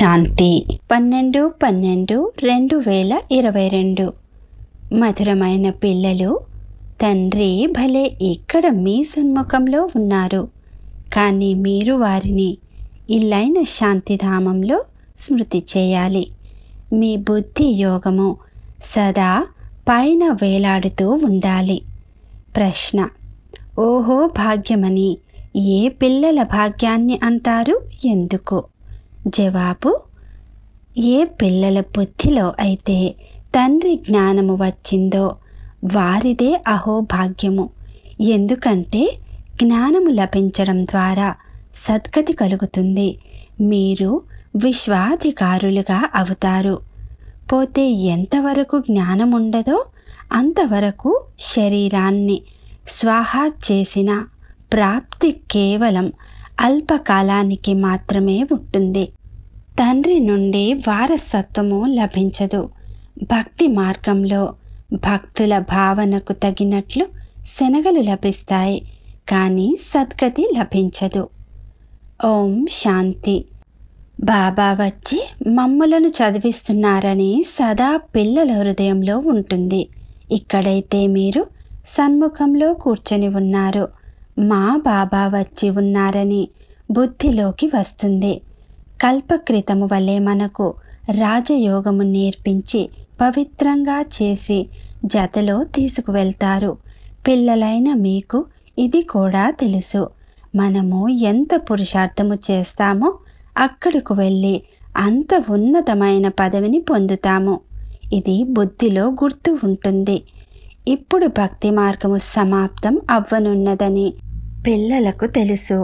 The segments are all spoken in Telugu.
శాంతి పన్నెండు పన్నెండు రెండు వేల ఇరవై రెండు మధురమైన పిల్లలు తండ్రి భలే ఇక్కడ మీ సన్ముఖంలో ఉన్నారు కానీ మీరు వారిని ఇల్లైన శాంతిధామంలో స్మృతి చేయాలి మీ బుద్ధి యోగము సదా పైన వేలాడుతూ ఉండాలి ప్రశ్న ఓహో భాగ్యమని ఏ పిల్లల భాగ్యాన్ని అంటారు ఎందుకు జవాబు ఏ పిల్లల బుద్ధిలో అయితే తండ్రి జ్ఞానము వచ్చిందో వారిదే అహోభాగ్యము ఎందుకంటే జ్ఞానము లభించడం ద్వారా సద్గతి కలుగుతుంది మీరు విశ్వాధికారులుగా అవుతారు పోతే ఎంతవరకు జ్ఞానం ఉండదో అంతవరకు శరీరాన్ని స్వాహా చేసిన ప్రాప్తి కేవలం అల్పకాలానికి మాత్రమే ఉంటుంది తండ్రి నుండి వారసత్వము లభించదు భక్తి మార్గంలో భక్తుల భావనకు తగినట్లు శనగలు లభిస్తాయి కానీ సద్గతి లభించదు ఓం శాంతి బాబా వచ్చి మమ్ములను చదివిస్తున్నారని సదా పిల్లల హృదయంలో ఉంటుంది ఇక్కడైతే మీరు సన్ముఖంలో కూర్చొని ఉన్నారు మా బాబా వచ్చి ఉన్నారని బుద్ధిలోకి వస్తుంది కల్పక్రితము వలె మనకు రాజయోగము నేర్పించి పవిత్రంగా చేసి జతలో తీసుకువెళ్తారు పిల్లలైన మీకు ఇది కూడా తెలుసు మనము ఎంత పురుషార్థము చేస్తామో అక్కడకు వెళ్ళి అంత ఉన్నతమైన పదవిని పొందుతాము ఇది బుద్ధిలో గుర్తు ఉంటుంది ఇప్పుడు భక్తి మార్గము సమాప్తం అవ్వనున్నదని పిల్లలకు తెలుసు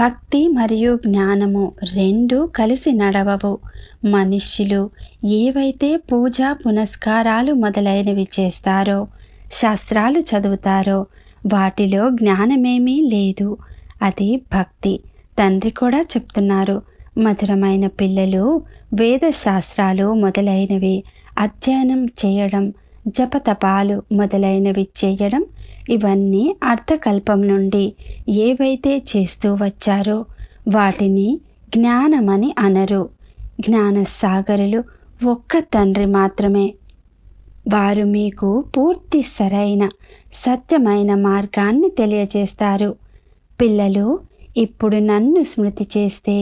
భక్తి మరియు జ్ఞానము రెండు కలిసి నడవవు మనుష్యులు ఏవైతే పూజ పునస్కారాలు మొదలైనవి చేస్తారో శాస్త్రాలు చదువుతారో వాటిలో జ్ఞానమేమీ లేదు అది భక్తి తండ్రి కూడా చెప్తున్నారు మధురమైన పిల్లలు వేద శాస్త్రాలు మొదలైనవి అధ్యయనం చేయడం జపతపాలు మొదలైనవి చేయడం ఇవన్నీ అర్థకల్పం నుండి ఏవైతే చేస్తూ వచ్చారో వాటిని జ్ఞానమని అనరు జ్ఞానసాగరులు ఒక్క తండ్రి మాత్రమే వారు మీకు పూర్తి సరైన సత్యమైన మార్గాన్ని తెలియజేస్తారు పిల్లలు ఇప్పుడు నన్ను స్మృతి చేస్తే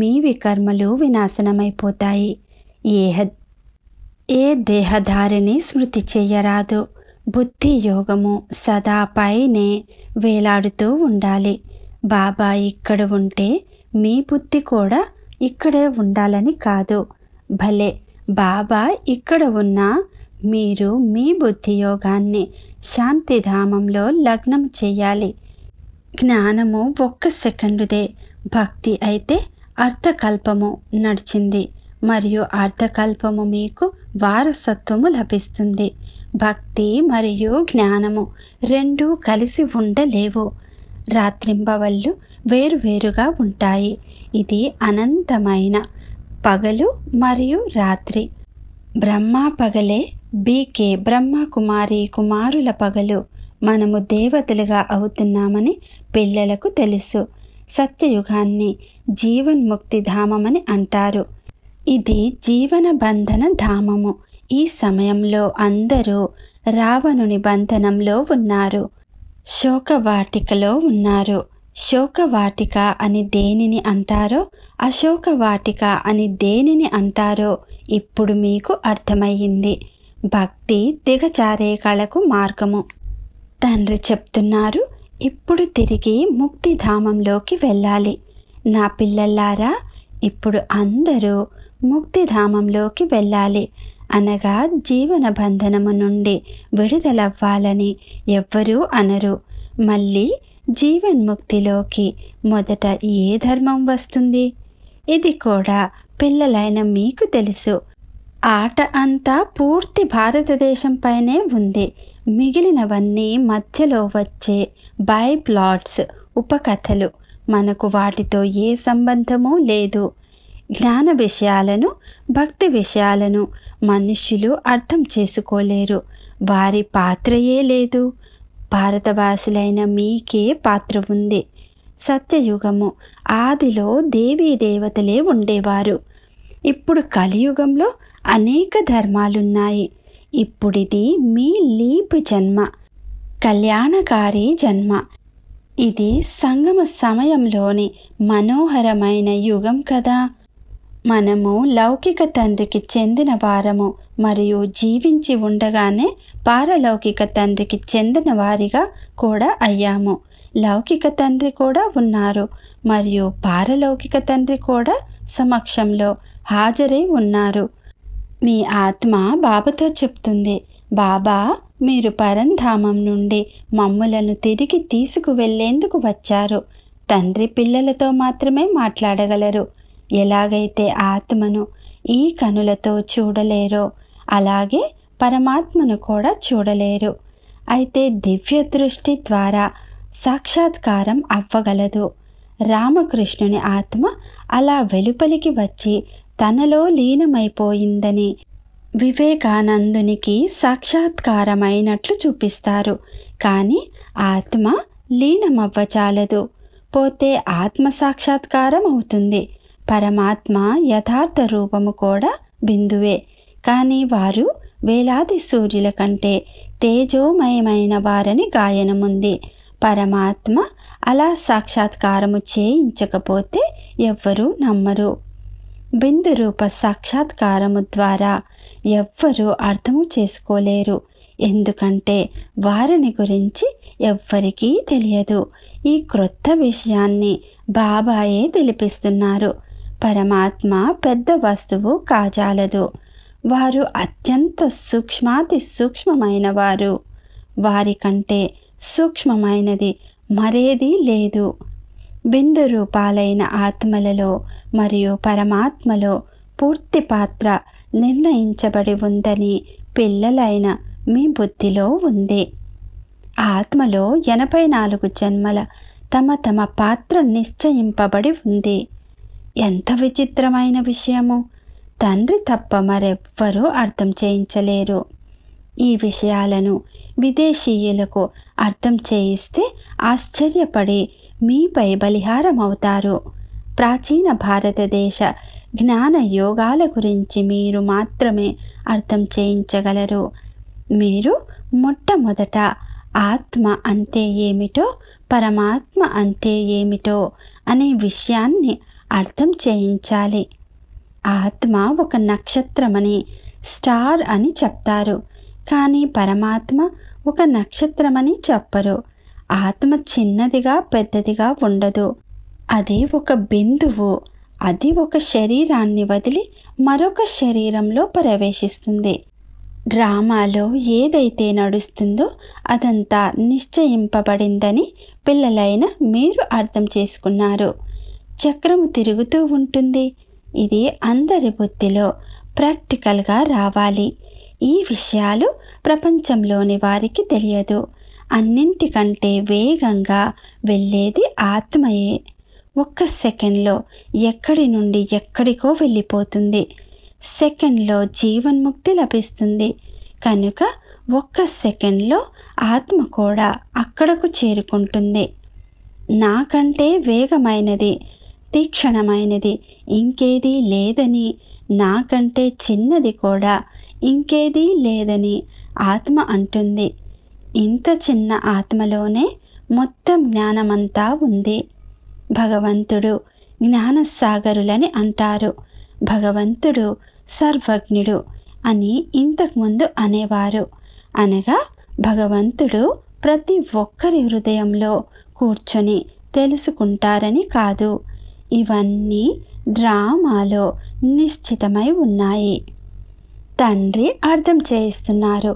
మీవి కర్మలు వినాశనమైపోతాయి ఏ ఏ దేహధారిని స్మృతి చెయ్యరాదు బుద్ధి యోగము సదా పైనే వేలాడుతూ ఉండాలి బాబా ఇక్కడ ఉంటే మీ బుద్ధి కూడా ఇక్కడే ఉండాలని కాదు భలే బాబా ఇక్కడ ఉన్నా మీరు మీ బుద్ధి యోగాన్ని శాంతిధామంలో లగ్నం చేయాలి జ్ఞానము ఒక్క సెకండుదే భక్తి అయితే అర్థకల్పము నడిచింది మరియు అర్ధకల్పము మీకు వారసత్వము లభిస్తుంది భక్తి మరియు జ్ఞానము రెండూ కలిసి ఉండలేవు రాత్రింబవళ్ళు వేరువేరుగా ఉంటాయి ఇది అనంతమైన పగలు మరియు రాత్రి బ్రహ్మ పగలే బీకే బ్రహ్మ కుమారి కుమారుల పగలు మనము దేవతలుగా అవుతున్నామని పిల్లలకు తెలుసు సత్యయుగాన్ని జీవన్ముక్తి ధామమని అంటారు ఇది జీవన బంధన ధామము ఈ సమయంలో అందరూ రావణుని బంధనంలో ఉన్నారు శోకవాటికలో ఉన్నారు శోకవాటిక అని దేనిని అంటారో అశోకవాటిక అని దేనిని అంటారో ఇప్పుడు మీకు అర్థమయ్యింది భక్తి దిగచారే కళకు మార్గము తండ్రి చెప్తున్నారు ఇప్పుడు తిరిగి ముక్తిధామంలోకి వెళ్ళాలి నా పిల్లలారా ఇప్పుడు అందరూ ముక్తిధామంలోకి వెళ్ళాలి అనగా జీవన బంధనము నుండి విడుదలవ్వాలని ఎవ్వరూ అనరు మళ్ళీ జీవన్ముక్తిలోకి మొదట ఏ ధర్మం వస్తుంది ఇది కూడా పిల్లలైన మీకు తెలుసు ఆట అంతా పూర్తి భారతదేశంపైనే ఉంది మిగిలినవన్నీ మధ్యలో వచ్చే బై ప్లాట్స్ ఉపకథలు మనకు వాటితో ఏ సంబంధమూ లేదు జ్ఞాన విషయాలను భక్తి విషయాలను మనుష్యులు అర్థం చేసుకోలేరు వారి పాత్రయే లేదు భారతవాసులైన మీకే పాత్ర ఉంది సత్యయుగము ఆదిలో దేవీ దేవతలే ఉండేవారు ఇప్పుడు కలియుగంలో అనేక ధర్మాలున్నాయి ఇప్పుడిది మీ లీపు జన్మ కళ్యాణకారి జన్మ ఇది సంగమ సమయంలోని మనోహరమైన యుగం కదా మనము లౌకిక తండ్రికి చెందిన వారము మరియు జీవించి ఉండగానే పారలౌకిక తండ్రికి చెందిన వారిగా కూడా అయ్యాము లౌకిక తండ్రి కూడా ఉన్నారు మరియు పారలౌకిక తండ్రి కూడా సమక్షంలో హాజరై ఉన్నారు మీ ఆత్మ బాబాతో చెప్తుంది బాబా మీరు పరంధామం నుండి మమ్ములను తిరిగి తీసుకువెళ్లేందుకు వచ్చారు తండ్రి పిల్లలతో మాత్రమే మాట్లాడగలరు ఎలాగైతే ఆత్మను ఈ కనులతో చూడలేరో అలాగే పరమాత్మను కూడా చూడలేరు అయితే దివ్య దృష్టి ద్వారా సాక్షాత్కారం అవ్వగలదు రామకృష్ణుని ఆత్మ అలా వెలుపలికి వచ్చి తనలో లీనమైపోయిందని వివేకానందునికి సాక్షాత్కారమైనట్లు చూపిస్తారు కానీ ఆత్మ లీనమవ్వచాలదు పోతే ఆత్మ సాక్షాత్కారం అవుతుంది పరమాత్మ యథార్థ రూపము కూడా బిందువే కానీ వారు వేలాది సూర్యుల కంటే తేజోమయమైన వారని గాయనముంది పరమాత్మ అలా సాక్షాత్కారము చేయించకపోతే ఎవ్వరూ నమ్మరు బిందు రూప సాక్షాత్కారము ద్వారా ఎవ్వరూ అర్థము చేసుకోలేరు ఎందుకంటే వారిని గురించి ఎవ్వరికీ తెలియదు ఈ క్రొత్త విషయాన్ని బాబాయే తెలిపిస్తున్నారు పరమాత్మ పెద్ద వస్తువు కాజాలదు వారు అత్యంత సూక్ష్మాతి సూక్ష్మమైన వారు వారి కంటే సూక్ష్మమైనది మరేదీ లేదు బిందు రూపాలైన ఆత్మలలో మరియు పరమాత్మలో పూర్తి పాత్ర నిర్ణయించబడి ఉందని పిల్లలైన మీ బుద్ధిలో ఉంది ఆత్మలో ఎనభై నాలుగు జన్మల తమ తమ పాత్ర నిశ్చయింపబడి ఉంది ఎంత విచిత్రమైన విషయము తండ్రి తప్ప మరెవ్వరూ అర్థం చేయించలేరు ఈ విషయాలను విదేశీయులకు అర్థం చేయిస్తే ఆశ్చర్యపడి మీపై బలిహారం అవుతారు ప్రాచీన భారతదేశ జ్ఞాన యోగాల గురించి మీరు మాత్రమే అర్థం చేయించగలరు మీరు మొట్టమొదట ఆత్మ అంటే ఏమిటో పరమాత్మ అంటే ఏమిటో అనే విషయాన్ని అర్థం చేయించాలి ఆత్మ ఒక నక్షత్రమని స్టార్ అని చెప్తారు కానీ పరమాత్మ ఒక నక్షత్రమని చెప్పరు ఆత్మ చిన్నదిగా పెద్దదిగా ఉండదు అదే ఒక బిందువు అది ఒక శరీరాన్ని వదిలి మరొక శరీరంలో ప్రవేశిస్తుంది డ్రామాలో ఏదైతే నడుస్తుందో అదంతా నిశ్చయింపబడిందని పిల్లలైన మీరు అర్థం చేసుకున్నారు చక్రము తిరుగుతూ ఉంటుంది ఇది అందరి బుద్ధిలో ప్రాక్టికల్గా రావాలి ఈ విషయాలు ప్రపంచంలోని వారికి తెలియదు అన్నింటికంటే వేగంగా వెళ్ళేది ఆత్మయే ఒక్క సెకండ్లో ఎక్కడి నుండి ఎక్కడికో వెళ్ళిపోతుంది సెకండ్లో జీవన్ముక్తి లభిస్తుంది కనుక ఒక్క సెకండ్లో ఆత్మ కూడా అక్కడకు చేరుకుంటుంది నాకంటే వేగమైనది తీక్షణమైనది ఇంకేదీ లేదని నాకంటే చిన్నది కూడా ఇంకేదీ లేదని ఆత్మ అంటుంది ఇంత చిన్న ఆత్మలోనే మొత్తం జ్ఞానమంతా ఉంది భగవంతుడు జ్ఞానసాగరులని అంటారు భగవంతుడు సర్వజ్ఞుడు అని ఇంతకుముందు అనేవారు అనగా భగవంతుడు ప్రతి ఒక్కరి హృదయంలో కూర్చొని తెలుసుకుంటారని కాదు ఇవన్నీ డ్రామాలో నిశ్చితమై ఉన్నాయి తండ్రి అర్థం చేయిస్తున్నారు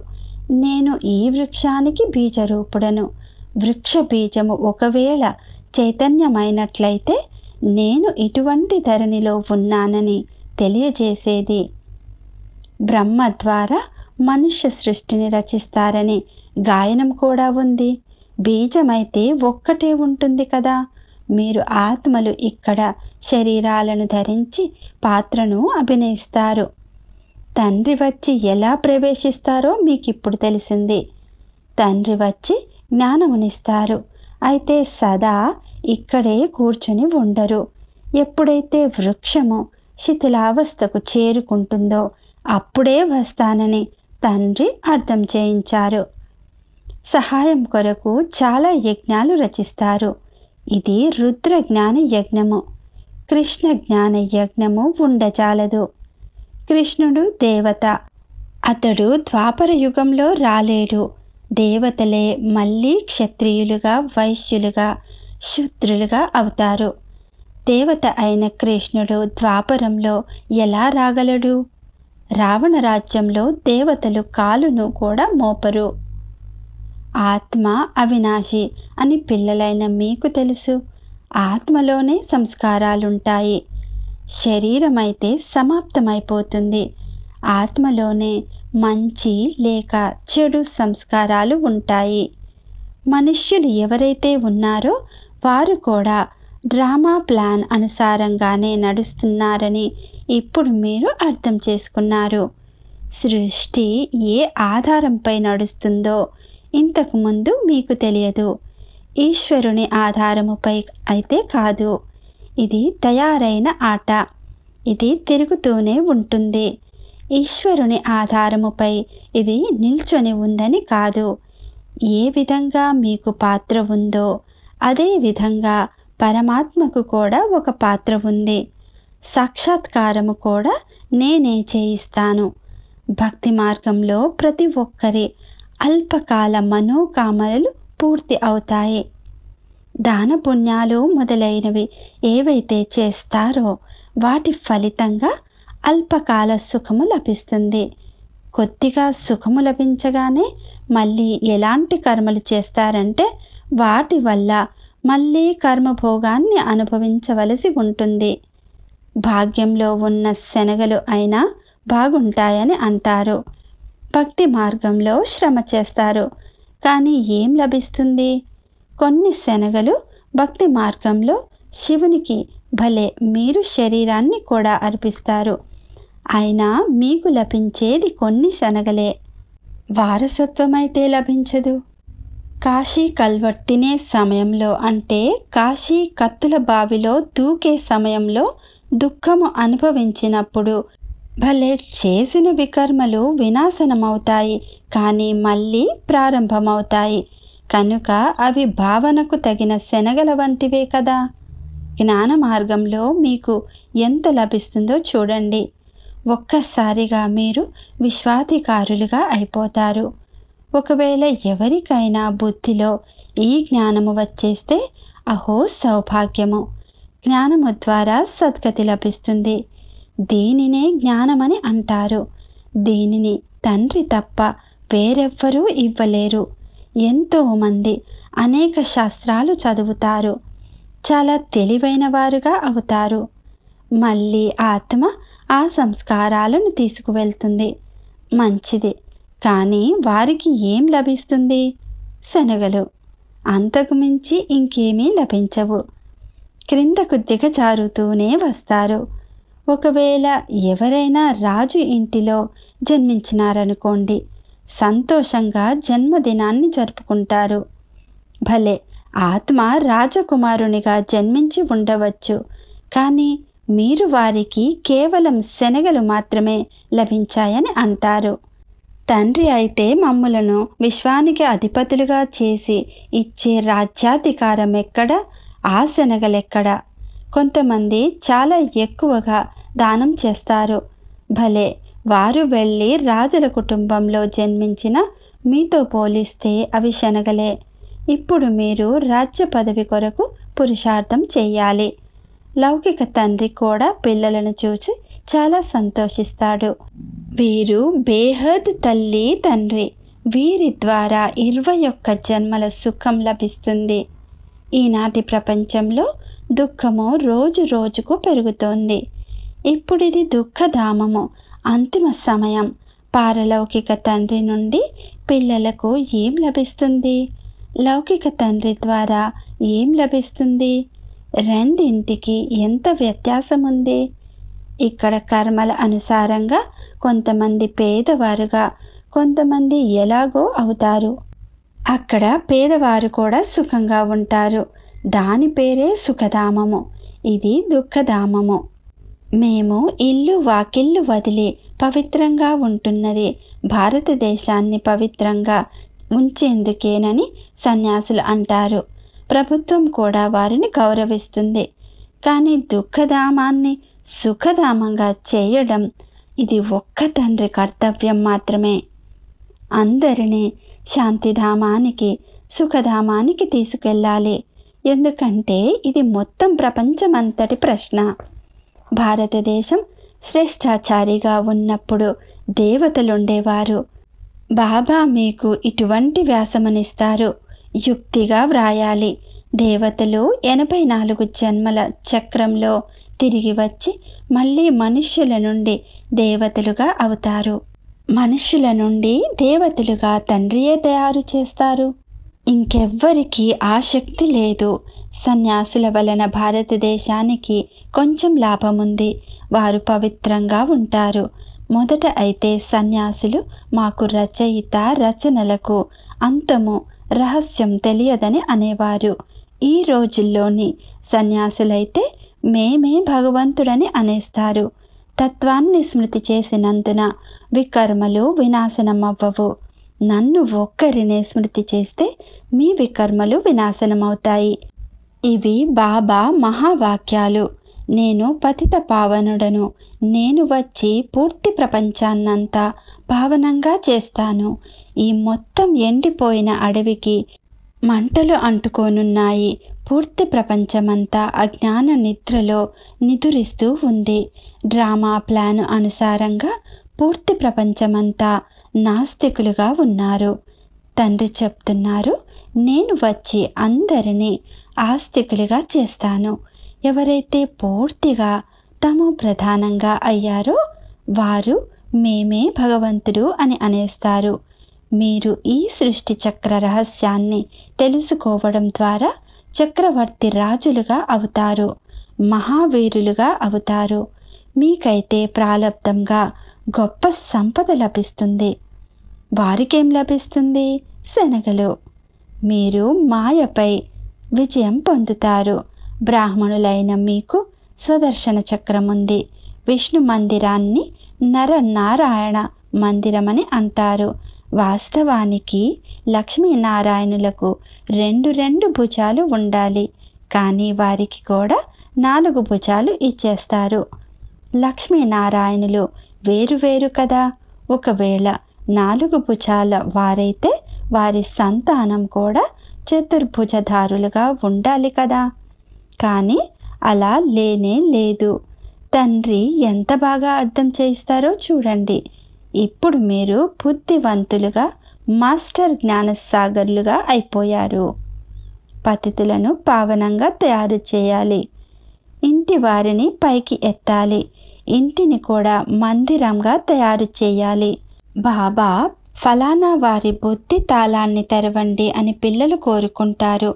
నేను ఈ వృక్షానికి బీజరూపుడను వృక్ష బీజము ఒకవేళ చైతన్యమైనట్లయితే నేను ఇటువంటి ధరణిలో ఉన్నానని తెలియజేసేది బ్రహ్మ ద్వారా మనుష్య సృష్టిని రచిస్తారని గాయనం కూడా ఉంది బీజమైతే ఒక్కటే ఉంటుంది కదా మీరు ఆత్మలు ఇక్కడ శరీరాలను ధరించి పాత్రను అభినయిస్తారు తండ్రి వచ్చి ఎలా ప్రవేశిస్తారో మీకు ఇప్పుడు తెలిసింది తండ్రి వచ్చి జ్ఞానమునిస్తారు అయితే సదా ఇక్కడే కూర్చొని ఉండరు ఎప్పుడైతే వృక్షము శిథిలావస్థకు చేరుకుంటుందో అప్పుడే వస్తానని తండ్రి అర్థం చేయించారు సహాయం కొరకు చాలా యజ్ఞాలు రచిస్తారు ఇది రుద్ర జ్ఞాన యజ్ఞము కృష్ణ జ్ఞాన యజ్ఞము ఉండచాలదు కృష్ణుడు దేవత అతడు ద్వాపర యుగంలో రాలేడు దేవతలే మళ్ళీ క్షత్రియులుగా వైశ్యులుగా శుద్రులుగా అవుతారు దేవత అయిన కృష్ణుడు ద్వాపరంలో ఎలా రాగలడు రావణ రాజ్యంలో దేవతలు కాలును కూడా మోపరు ఆత్మ అవినాశి అని పిల్లలైన మీకు తెలుసు ఆత్మలోనే సంస్కారాలుంటాయి శరీరమైతే సమాప్తమైపోతుంది ఆత్మలోనే మంచి లేక చెడు సంస్కారాలు ఉంటాయి మనుష్యులు ఎవరైతే ఉన్నారో వారు కూడా డ్రామా ప్లాన్ అనుసారంగానే నడుస్తున్నారని ఇప్పుడు మీరు అర్థం చేసుకున్నారు సృష్టి ఏ ఆధారంపై నడుస్తుందో ఇంతకుముందు మీకు తెలియదు ఈశ్వరుని ఆధారముపై అయితే కాదు ఇది తయారైన ఆట ఇది తిరుగుతూనే ఉంటుంది ఈశ్వరుని ఆధారముపై ఇది నిల్చొని ఉందని కాదు ఏ విధంగా మీకు పాత్ర ఉందో అదే విధంగా పరమాత్మకు కూడా ఒక పాత్ర ఉంది సాక్షాత్కారము కూడా నేనే చేయిస్తాను భక్తి మార్గంలో ప్రతి ఒక్కరి అల్పకాల మనోకామనలు పూర్తి అవుతాయి దాన పుణ్యాలు మొదలైనవి ఏవైతే చేస్తారో వాటి ఫలితంగా అల్పకాల సుఖము లభిస్తుంది కొద్దిగా సుఖము లభించగానే మళ్ళీ ఎలాంటి కర్మలు చేస్తారంటే వాటి వల్ల మళ్ళీ కర్మభోగాన్ని అనుభవించవలసి ఉంటుంది భాగ్యంలో ఉన్న శనగలు అయినా బాగుంటాయని అంటారు భక్తి మార్గంలో శ్రమ చేస్తారు కానీ ఏం లభిస్తుంది కొన్ని శనగలు భక్తి మార్గంలో శివునికి భలే మీరు శరీరాన్ని కూడా అర్పిస్తారు అయినా మీకు లభించేది కొన్ని శనగలే వారసత్వమైతే లభించదు కాశీ కల్వట్ తినే సమయంలో అంటే కాశీ కత్తుల బావిలో దూకే సమయంలో దుఃఖము అనుభవించినప్పుడు భలే చేసిన వికర్మలు వినాశనమవుతాయి కానీ మళ్ళీ ప్రారంభమవుతాయి కనుక అవి భావనకు తగిన శనగల వంటివే కదా జ్ఞాన మార్గంలో మీకు ఎంత లభిస్తుందో చూడండి ఒక్కసారిగా మీరు విశ్వాధికారులుగా అయిపోతారు ఒకవేళ ఎవరికైనా బుద్ధిలో ఈ జ్ఞానము వచ్చేస్తే అహో సౌభాగ్యము జ్ఞానము ద్వారా సద్గతి లభిస్తుంది దీనినే జ్ఞానమని అంటారు దీనిని తండ్రి తప్ప వేరెవ్వరూ ఇవ్వలేరు ఎంతోమంది అనేక శాస్త్రాలు చదువుతారు చాలా తెలివైన వారుగా అవుతారు మళ్ళీ ఆత్మ ఆ సంస్కారాలను తీసుకువెళ్తుంది మంచిది కానీ వారికి ఏం లభిస్తుంది శనగలు అంతకుమించి ఇంకేమీ లభించవు క్రిందకు దిగజారుతూనే వస్తారు ఒకవేళ ఎవరైనా రాజు ఇంటిలో జన్మించినారనుకోండి సంతోషంగా జన్మదినాన్ని జరుపుకుంటారు భలే ఆత్మ రాజకుమారునిగా జన్మించి ఉండవచ్చు కానీ మీరు వారికి కేవలం శనగలు మాత్రమే లభించాయని అంటారు తండ్రి అయితే మమ్ములను విశ్వానికి అధిపతులుగా చేసి ఇచ్చే రాజ్యాధికారం ఎక్కడ ఆ శనగలెక్కడ కొంతమంది చాలా ఎక్కువగా దానం చేస్తారు భలే వారు వెళ్ళి రాజుల కుటుంబంలో జన్మించిన మీతో పోలిస్తే అవి శనగలే ఇప్పుడు మీరు రాజ్య పదవి కొరకు పురుషార్థం చేయాలి లౌకిక తండ్రి కూడా పిల్లలను చూసి చాలా సంతోషిస్తాడు వీరు బేహద్ తల్లి తండ్రి వీరి ద్వారా ఇరవై ఒక్క జన్మల సుఖం లభిస్తుంది ఈనాటి ప్రపంచంలో దుఃఖము రోజు రోజుకు పెరుగుతోంది ఇప్పుడు ఇది దుఃఖధామము అంతిమ సమయం పారలౌకిక తండ్రి నుండి పిల్లలకు ఏం లభిస్తుంది లౌకిక తండ్రి ద్వారా ఏం లభిస్తుంది రెండింటికి ఎంత వ్యత్యాసం ఉంది ఇక్కడ కర్మల అనుసారంగా కొంతమంది పేదవారుగా కొంతమంది ఎలాగో అవుతారు అక్కడ పేదవారు కూడా సుఖంగా ఉంటారు దాని పేరే సుఖధామము ఇది దుఃఖధామము మేము ఇల్లు వాకిల్లు వదిలి పవిత్రంగా ఉంటున్నది భారతదేశాన్ని పవిత్రంగా ఉంచేందుకేనని సన్యాసులు అంటారు ప్రభుత్వం కూడా వారిని గౌరవిస్తుంది కానీ దుఃఖధామాన్ని సుఖధామంగా చేయడం ఇది ఒక్క తండ్రి కర్తవ్యం మాత్రమే అందరినీ శాంతిధామానికి సుఖధామానికి తీసుకెళ్ళాలి ఎందుకంటే ఇది మొత్తం ప్రపంచమంతటి ప్రశ్న భారతదేశం శ్రేష్టాచారిగా ఉన్నప్పుడు దేవతలుండేవారు బాబా మీకు ఇటువంటి వ్యాసమనిస్తారు యుక్తిగా వ్రాయాలి దేవతలు ఎనభై నాలుగు జన్మల చక్రంలో తిరిగి వచ్చి మళ్ళీ మనుష్యుల నుండి దేవతలుగా అవుతారు మనుష్యుల నుండి దేవతలుగా తండ్రియే తయారు చేస్తారు ఇంకెవ్వరికీ ఆ శక్తి లేదు సన్యాసుల వలన భారతదేశానికి కొంచెం లాభముంది వారు పవిత్రంగా ఉంటారు మొదట అయితే సన్యాసులు మాకు రచయిత రచనలకు అంతము రహస్యం తెలియదని అనేవారు ఈ రోజుల్లోని సన్యాసులైతే మేమే భగవంతుడని అనేస్తారు తత్వాన్ని స్మృతి చేసినందున వికర్మలు వినాశనమవ్వవు నన్ను ఒక్కరినే స్మృతి చేస్తే మీ వికర్మలు వినాశనమవుతాయి ఇవి బాబా మహావాక్యాలు నేను పతిత పావనుడను నేను వచ్చి పూర్తి ప్రపంచాన్నంతా పావనంగా చేస్తాను ఈ మొత్తం ఎండిపోయిన అడవికి మంటలు అంటుకోనున్నాయి పూర్తి ప్రపంచమంతా అజ్ఞాన నిద్రలో నిదురిస్తూ ఉంది డ్రామా ప్లాను అనుసారంగా పూర్తి ప్రపంచమంతా నాస్తికులుగా ఉన్నారు తండ్రి చెప్తున్నారు నేను వచ్చి అందరినీ ఆస్తికులుగా చేస్తాను ఎవరైతే పూర్తిగా తాము ప్రధానంగా అయ్యారో వారు మేమే భగవంతుడు అని అనేస్తారు మీరు ఈ సృష్టి చక్ర రహస్యాన్ని తెలుసుకోవడం ద్వారా చక్రవర్తి రాజులుగా అవుతారు మహావీరులుగా అవుతారు మీకైతే ప్రాలబ్ధంగా గొప్ప సంపద లభిస్తుంది వారికేం లభిస్తుంది శనగలు మీరు మాయపై విజయం పొందుతారు బ్రాహ్మణులైన మీకు స్వదర్శన చక్రం ఉంది విష్ణు మందిరాన్ని నరనారాయణ మందిరమని అంటారు వాస్తవానికి లక్ష్మీనారాయణులకు రెండు రెండు భుజాలు ఉండాలి కానీ వారికి కూడా నాలుగు భుజాలు ఇచ్చేస్తారు లక్ష్మీనారాయణులు వేరువేరు కదా ఒకవేళ నాలుగు భుజాల వారైతే వారి సంతానం కూడా చతుర్భుజధారులుగా ఉండాలి కదా కానీ అలా లేనే లేదు తండ్రి ఎంత బాగా అర్థం చేయిస్తారో చూడండి ఇప్పుడు మీరు బుద్ధివంతులుగా మాస్టర్ జ్ఞానసాగర్లుగా అయిపోయారు పతితులను పావనంగా తయారు చేయాలి ఇంటి వారిని పైకి ఎత్తాలి ఇంటిని కూడా మందిరంగా తయారు చేయాలి బాబా ఫలానా వారి బుద్ధి తాళాన్ని తెరవండి అని పిల్లలు కోరుకుంటారు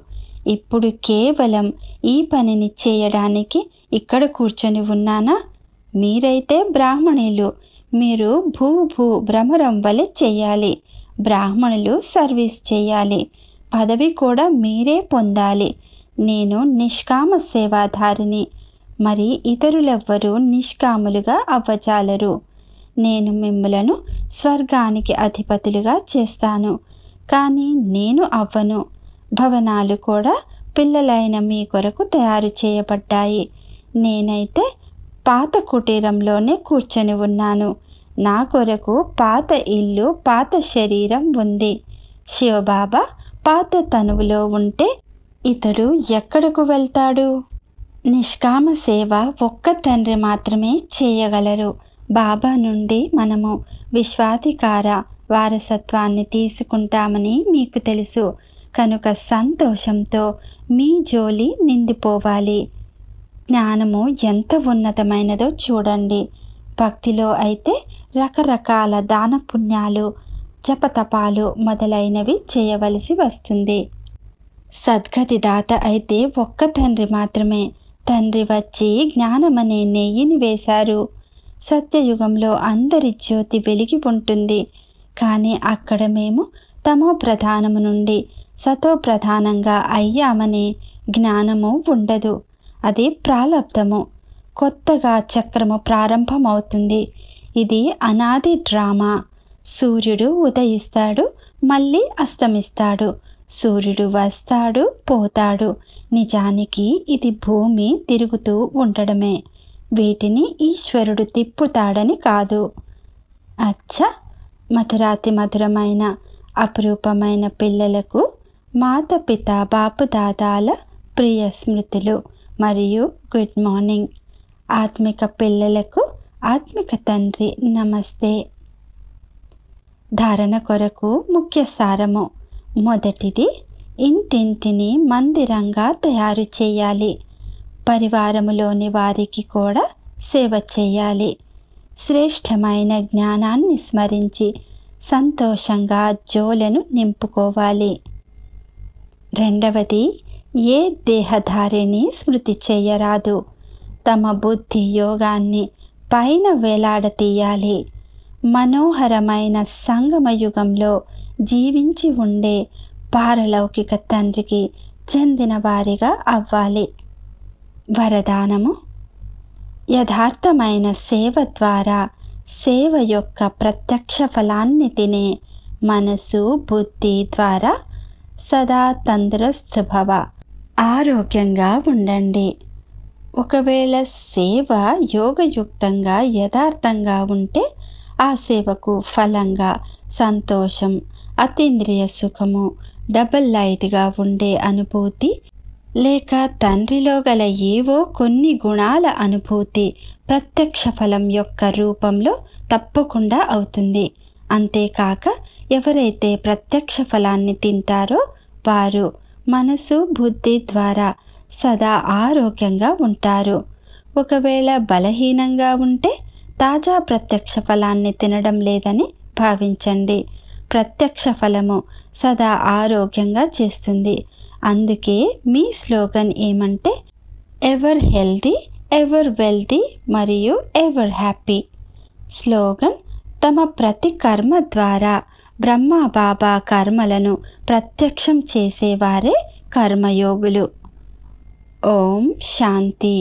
ఇప్పుడు కేవలం ఈ పనిని చేయడానికి ఇక్కడ కూర్చొని ఉన్నానా మీరైతే బ్రాహ్మణులు మీరు భూ భూ భ్రమరం వలె చేయాలి బ్రాహ్మణులు సర్వీస్ చేయాలి పదవి కూడా మీరే పొందాలి నేను నిష్కామ సేవాధారిని మరి ఇతరులెవ్వరూ నిష్కాములుగా అవ్వజాలరు నేను మిమ్మలను స్వర్గానికి అధిపతులుగా చేస్తాను కానీ నేను అవ్వను భవనాలు కూడా పిల్లలైన మీ కొరకు తయారు చేయబడ్డాయి నేనైతే పాత కుటీరంలోనే కూర్చొని ఉన్నాను నా కొరకు పాత ఇల్లు పాత శరీరం ఉంది శివబాబా పాత తనువులో ఉంటే ఇతడు ఎక్కడకు వెళ్తాడు నిష్కామ సేవ ఒక్క తండ్రి మాత్రమే చేయగలరు బాబా నుండి మనము విశ్వాధికార వారసత్వాన్ని తీసుకుంటామని మీకు తెలుసు కనుక సంతోషంతో మీ జోలి నిండిపోవాలి జ్ఞానము ఎంత ఉన్నతమైనదో చూడండి భక్తిలో అయితే రకరకాల దాన పుణ్యాలు జపతపాలు మొదలైనవి చేయవలసి వస్తుంది సద్గతిదాత అయితే ఒక్క తండ్రి మాత్రమే తండ్రి వచ్చి జ్ఞానమనే నెయ్యిని వేశారు సత్యయుగంలో అందరి జ్యోతి వెలిగి ఉంటుంది కానీ అక్కడ మేము తమో ప్రధానము నుండి సతో ప్రధానంగా అయ్యామనే జ్ఞానము ఉండదు అది ప్రాలబ్ధము కొత్తగా చక్రము ప్రారంభమవుతుంది ఇది అనాది డ్రామా సూర్యుడు ఉదయిస్తాడు మళ్ళీ అస్తమిస్తాడు సూర్యుడు వస్తాడు పోతాడు నిజానికి ఇది భూమి తిరుగుతూ ఉండడమే వీటిని ఈశ్వరుడు తిప్పుతాడని కాదు అచ్చ మధురాతి మధురమైన అపురూపమైన పిల్లలకు మాత పిత బాపుదాదాల ప్రియ స్మృతులు మరియు గుడ్ మార్నింగ్ ఆత్మిక పిల్లలకు ఆత్మిక తండ్రి నమస్తే ధారణ కొరకు ముఖ్య సారము మొదటిది ఇంటింటిని మందిరంగా తయారు చేయాలి పరివారములోని వారికి కూడా సేవ చేయాలి శ్రేష్టమైన జ్ఞానాన్ని స్మరించి సంతోషంగా జోలను నింపుకోవాలి రెండవది ఏ దేహధారిని స్మృతి చేయరాదు తమ బుద్ధి యోగాన్ని పైన వేలాడతీయాలి మనోహరమైన సంగమయుగంలో జీవించి ఉండే పారలౌకిక తండ్రికి చెందిన వారిగా అవ్వాలి వరదానము యథార్థమైన సేవ ద్వారా సేవ యొక్క ప్రత్యక్ష ఫలాన్ని తినే మనసు బుద్ధి ద్వారా సదా తంద్రస్థ భవ ఆరోగ్యంగా ఉండండి ఒకవేళ సేవ యోగయుక్తంగా యథార్థంగా ఉంటే ఆ సేవకు ఫలంగా సంతోషం అతీంద్రియ సుఖము డబల్ లైట్గా ఉండే అనుభూతి లేక తండ్రిలో గల ఏవో కొన్ని గుణాల అనుభూతి ప్రత్యక్ష ఫలం యొక్క రూపంలో తప్పకుండా అవుతుంది అంతేకాక ఎవరైతే ప్రత్యక్ష ఫలాన్ని తింటారో వారు మనసు బుద్ధి ద్వారా సదా ఆరోగ్యంగా ఉంటారు ఒకవేళ బలహీనంగా ఉంటే తాజా ప్రత్యక్ష ఫలాన్ని తినడం లేదని భావించండి ప్రత్యక్ష ఫలము సదా ఆరోగ్యంగా చేస్తుంది అందుకే మీ స్లోగన్ ఏమంటే ఎవర్ హెల్దీ ఎవర్ వెల్దీ మరియు ఎవర్ హ్యాపీ స్లోగన్ తమ ప్రతి కర్మ ద్వారా బ్రహ్మ బాబా కర్మలను ప్రత్యక్షం చేసేవారే కర్మయోగులు ఓం శాంతి